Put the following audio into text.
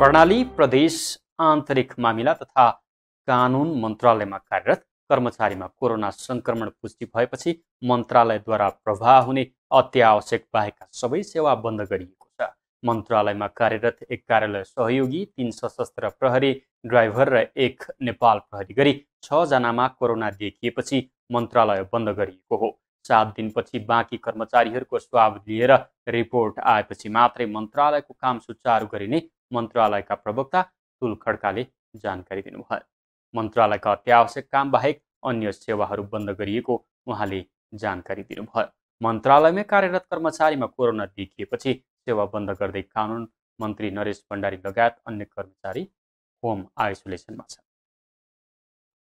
कर्णाली प्रदेश आन्तरिक मामिला तथा कानुन मन्त्रालयमा कार्यरत कर्मचारीमा कोरोना सङ्क्रमण पुष्टि भएपछि मन्त्रालयद्वारा प्रभाव हुने अत्यावश्यक बाहेकका सबै सेवा बन्द गरिएको छ मन्त्रालयमा कार्यरत एक कार्यालय सहयोगी तीन सशस्त्र प्रहरी ड्राइभर र एक नेपाल प्रहरी गरी छजनामा कोरोना देखिएपछि मन्त्रालय बन्द गरिएको हो सात दिनपछि बाँकी कर्मचारीहरूको स्वाब लिएर रिपोर्ट आएपछि मात्रै मन्त्रालयको काम सुचारू गरिने मन्त्रालयका प्रवक्ता तुल खड्काले जानकारी दिनुभयो मन्त्रालयका अत्यावश्यक काम बाहेक अन्य सेवाहरू बन्द गरिएको उहाँले जानकारी दिनुभयो मन्त्रालयमै कार्यरत कर्मचारीमा कोरोना देखिएपछि सेवा बन्द गर्दै कानुन मन्त्री नरेश भण्डारी लगायत अन्य कर्मचारी होम आइसोलेसनमा छन्